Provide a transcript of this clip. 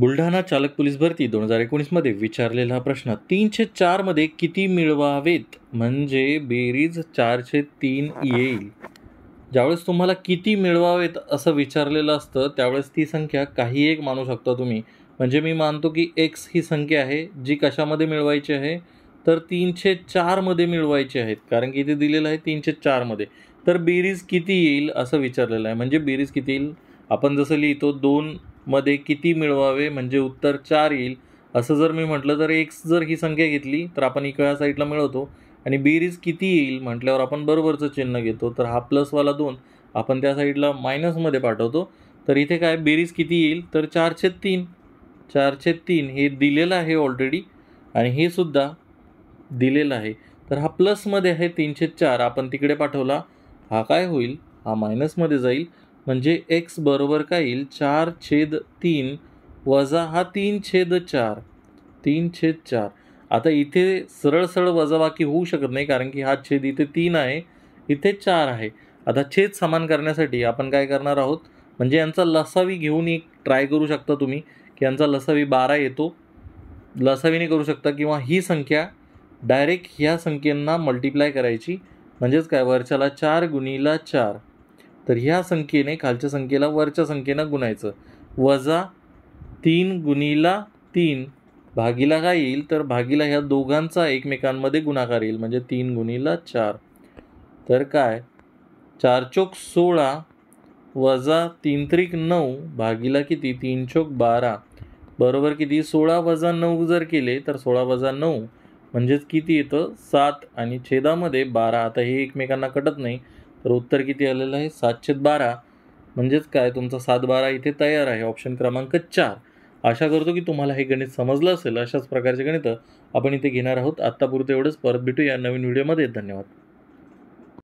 बुलढाणा चालक पोलीस भरती दोन हजार एकोणीसमध्ये विचारलेला प्रश्न तीनशे चारमध्ये किती मिळवावेत म्हणजे बेरीज चारशे तीन येईल ज्यावेळेस तुम्हाला किती मिळवावेत असं विचारलेलं असतं त्यावेळेस ती संख्या काही एक मानू शकता तुम्ही म्हणजे मी मानतो की एक्स ही संख्या आहे जी कशामध्ये मिळवायची आहे तर तीनशे चारमध्ये मिळवायची आहेत कारण की इथे दिलेलं आहे तीनशे चारमध्ये तर बेरीज किती येईल असं विचारलेलं आहे म्हणजे बेरीज किती येईल आपण जसं लिहितो दोन मध्ये किती मिळवावे म्हणजे उत्तर चार येईल असं जर मी म्हटलं तर एक्स जर ही संख्या घेतली तर आपण इकळ्या साईडला मिळवतो आणि बेरीज किती येईल म्हटल्यावर आपण बरोबरचं चिन्ह घेतो तर हा प्लसवाला दोन आपण त्या साईडला मायनसमध्ये पाठवतो तर इथे काय बेरीज किती येईल तर चारशे तीन चारशे तीन हे दिलेलं आहे ऑलरेडी आणि हे सुद्धा दिलेलं आहे तर हा प्लसमध्ये आहे तीनशे चार आपण तिकडे पाठवला हा काय होईल हा मायनसमध्ये जाईल म्हणजे एक्स बरोबर काय येईल चार छेद तीन वजा हा तीन छेद चार तीन छेद चार आता इथे सरळ सरळ वजाबाकी होऊ शकत नाही कारण की हा छेद इथे तीन आहे इथे चार आहे आता छेद समान करण्यासाठी आपण काय करणार आहोत म्हणजे यांचा लसावी घेऊन एक ट्राय करू शकता तुम्ही की यांचा लसावी बारा येतो लसावीने करू शकता किंवा ही संख्या डायरेक्ट ह्या संख्येंना मल्टिप्लाय करायची म्हणजेच काय वरच्याला चार गुणीला चार तर ह्या संख्येने खालच्या संख्येला वरच्या संख्येनं गुणायचं वजा तीन गुणीला तीन भागीला काय येईल तर भागीला ह्या दोघांचा एकमेकांमध्ये गुणाकार येईल म्हणजे तीन गुणीला चार तर काय चार चोक सोळा वजा तीन त्रिक नऊ भागीला किती तीन चोक बारा बरोबर किती सोळा वजा नऊ जर केले तर सोळा वजा नऊ म्हणजेच किती येतं सात आणि छेदामध्ये बारा आता हे एकमेकांना कटत नाही तर उत्तर किती आलेलं आहे सातशे बारा म्हणजेच काय तुमचा सात बारा इथे तयार आहे ऑप्शन क्रमांक चार आशा करतो की तुम्हाला हे गणित समजलं असेल अशाच प्रकारचे गणितं आपण इथे घेणार आहोत आत्तापुरतं एवढंच परत भेटूया नवीन व्हिडिओमध्ये धन्यवाद